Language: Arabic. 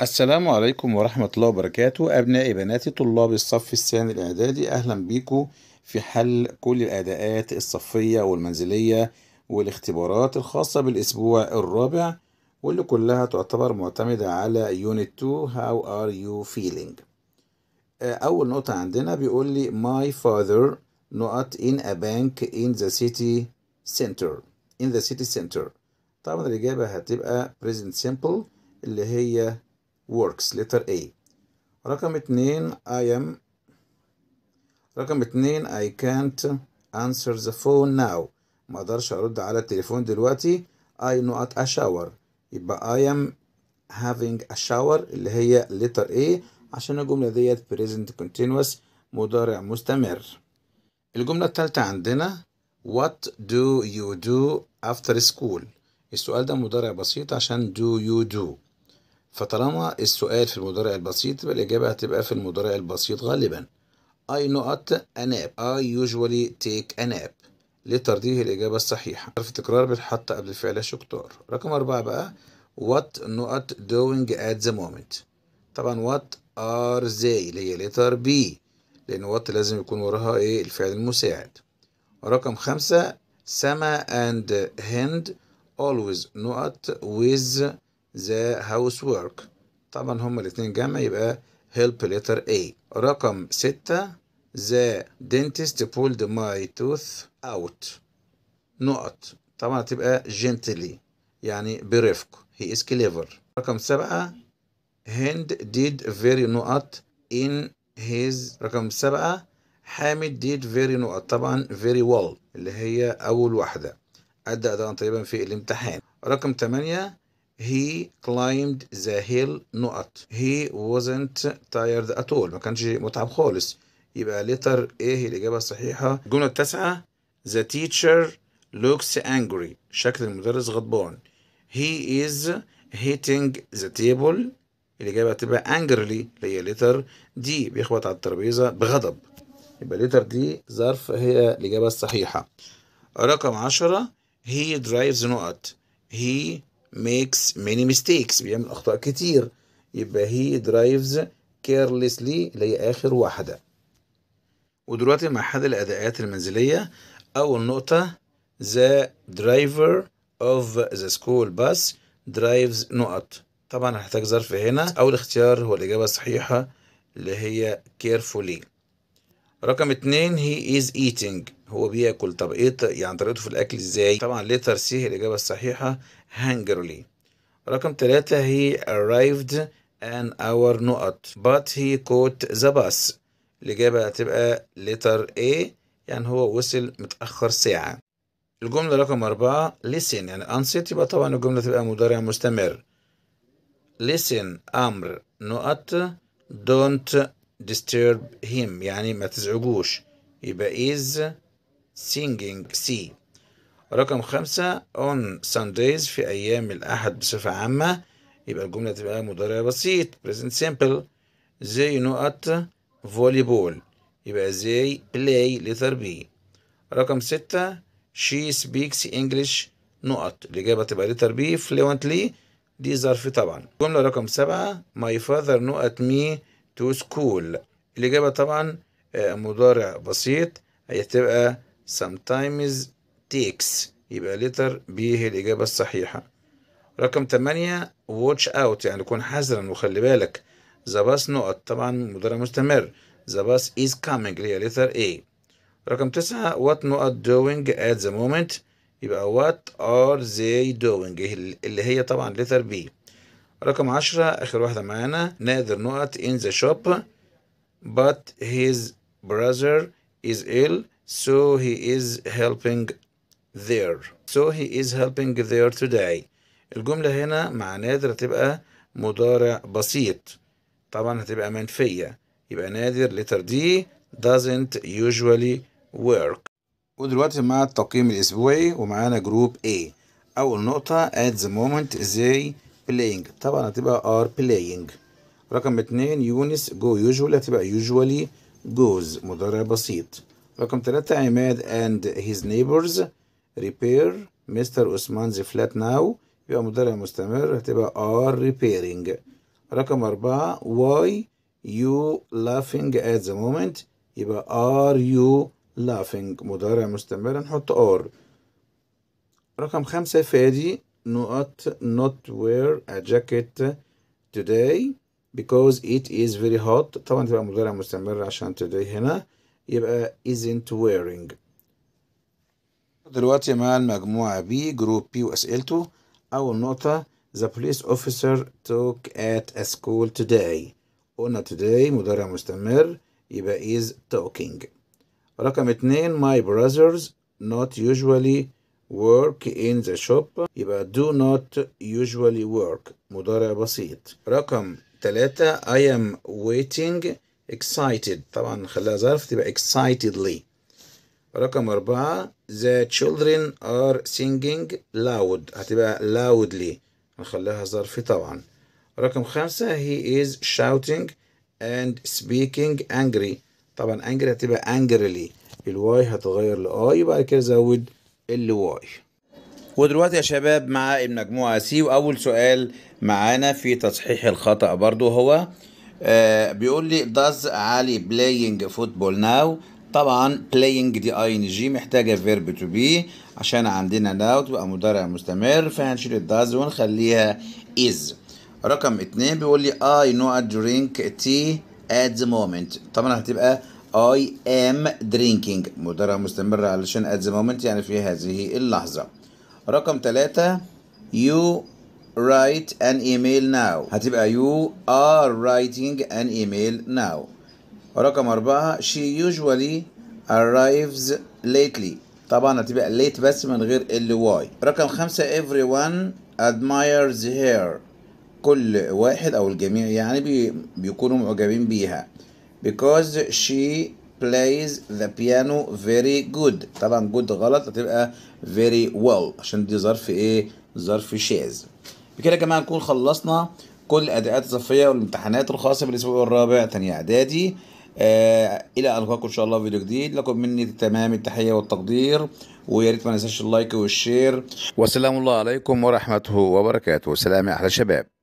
السلام عليكم ورحمة الله وبركاته أبنائي بناتي طلاب الصف الثاني الإعدادي أهلا بيكم في حل كل الأداءات الصفية والمنزلية والاختبارات الخاصة بالأسبوع الرابع واللي كلها تعتبر معتمدة على يونت 2 How are you feeling آه، أول نقطة عندنا بيقول لي My father not in a bank in the city center in the city center طبعا الإجابة هتبقى present simple اللي هي works letter A رقم اتنين I am رقم اتنين I can't answer the phone now ما اقدرش ارد على التليفون دلوقتي I not a shower يبقى I am having a shower اللي هي letter A عشان الجملة ديت present continuous مضارع مستمر الجملة التالتة عندنا What do you do after school السؤال ده مضارع بسيط عشان do you do فطالما السؤال في المضارع البسيط يبقى الإجابة هتبقى في المضارع البسيط غالبا I not a nap I usually take a nap لترديه الإجابة الصحيحة حرف التكرار بيتحط قبل الفعل شكتار رقم أربعة بقى What not doing at the moment طبعا what are they اللي هي لتر بي لأن what لازم يكون وراها إيه الفعل المساعد رقم خمسة سما and هند always not with the housework طبعا هما الاتنين جمع يبقى help letter A رقم ستة the dentist pulled my tooth out نقط طبعا هتبقى gently يعني برفق he is clever رقم سبعة هند did very نقط in his رقم سبعة حامد did very نقط طبعا very well اللي هي أول واحدة أدى أداء طيبا في الامتحان رقم تمانية he climbed the hill نقط he wasn't tired at all ما كانش متعب خالص يبقى لتر ايه الإجابة الصحيحة الجملة التاسعة the teacher looks angry شكل المدرس غضبان he is hitting the table الإجابة هتبقى angrily اللي هي لتر دي بيخبط على الترابيزة بغضب يبقى لتر دي ظرف هي الإجابة الصحيحة رقم عشرة he drives نقط he makes many mistakes بيعمل أخطاء كتير يبقى he drives carelessly لي آخر واحدة ودلوقتي مع أحد الأداءات المنزلية أول نقطة the driver of the school bus drives نقط طبعا هنحتاج ظرف هنا أول اختيار هو الإجابة الصحيحة اللي هي carefully رقم اتنين he is eating هو بياكل طب ايه يعني طريقته في الاكل ازاي طبعا ليه ترسيه الاجابه الصحيحه هانجرلي رقم ثلاثة هي arrived an hour نقط but he caught the bus الإجابة هتبقى letter A يعني هو وصل متأخر ساعة الجملة رقم أربعة listen يعني أنصت يبقى طبعا الجملة تبقى مضارع مستمر listen أمر نقط don't disturb him يعني ما تزعجوش يبقى is singing سي رقم خمسة on Sundays في أيام الأحد بصفة عامة يبقى الجملة تبقى مضارع بسيط present simple they نقط at volleyball يبقى they play letter B رقم ستة she speaks English نقط الإجابة تبقى letter B fluently دي ظرف طبعا جملة رقم سبعة my father at me to school الإجابة طبعا آه، مضارع بسيط هي تبقى sometimes takes يبقى letter B هي الإجابة الصحيحة رقم تمانية watch out يعني كن حذرا وخلي بالك the bus نقط طبعا مضارع مستمر the bus is coming اللي هي letter A رقم تسعة what نقط doing at the moment يبقى what are they doing اللي هي طبعا letter B رقم عشرة آخر واحدة معانا نادر نقط in the shop but his brother is ill So he is helping there. So he is helping there today. الجملة هنا مع نادر هتبقى مضارع بسيط طبعا هتبقى منفية يبقى نادر letter D doesn't usually work ودلوقتي مع التقييم الأسبوعي ومعانا جروب A أول نقطة at the moment they playing طبعا هتبقى are playing رقم اتنين يونس go usually هتبقى usually goes مضارع بسيط Welcome. رقم ثلاثة Ahmed and his neighbors repair Mr. أوسمان's flat now يبقى مضارع مستمر هتبقى are repairing رقم أربعة why you laughing at the moment يبقى are you laughing مضارع مستمر نحط are رقم خمسة فادي not not wear a jacket today because it is very hot طبعا تبقى مضارع مستمر عشان today هنا يبقى isn't wearing دلوقتي مع المجموعة B جروب B وأسئلته أول نقطة the police officer took at a school today قلنا today مضارع مستمر يبقى is talking رقم اتنين my brothers not usually work in the shop يبقى do not usually work مضارع بسيط رقم تلاتة I am waiting excited طبعا خلاها ظرف تبقى excitedly رقم أربعة the children are singing loud هتبقى loudly هنخليها ظرف طبعا رقم خمسة he is shouting and speaking angry طبعا angry هتبقى angrily الواي هتغير لآي يبقى كده زود الواي ودلوقتي يا شباب مع المجموعة سي وأول سؤال معانا في تصحيح الخطأ برضو هو آه، بيقول لي داز علي بلاينج فوتبول ناو طبعا بلاينج دي اي ان جي محتاجه فيرب تو بي عشان عندنا ناو تبقى مضارع مستمر فهنشيل الداز ونخليها از رقم اتنين بيقول لي اي نو درينك تي ات ذا مومنت طبعا هتبقى اي ام درينكينج مضارع مستمر علشان ات ذا مومنت يعني في هذه اللحظه رقم تلاتة يو write an email now هتبقى you are writing an email now رقم أربعة she usually arrives lately طبعا هتبقى late بس من غير ال y رقم خمسة everyone admires her كل واحد أو الجميع يعني بي بيكونوا معجبين بيها because she plays the piano very good طبعا good غلط هتبقى very well عشان دي ظرف ايه ظرف شاذ بكده يا جماعه نكون خلصنا كل الاداءات الصفيه والامتحانات الخاصه بالاسبوع الرابع ثانيه اعدادي آه الى القاكم ان شاء الله في فيديو جديد لكم مني تمام التحيه والتقدير ويا ريت ما ننساش اللايك والشير والسلام الله عليكم ورحمته وبركاته سلام يا احلى شباب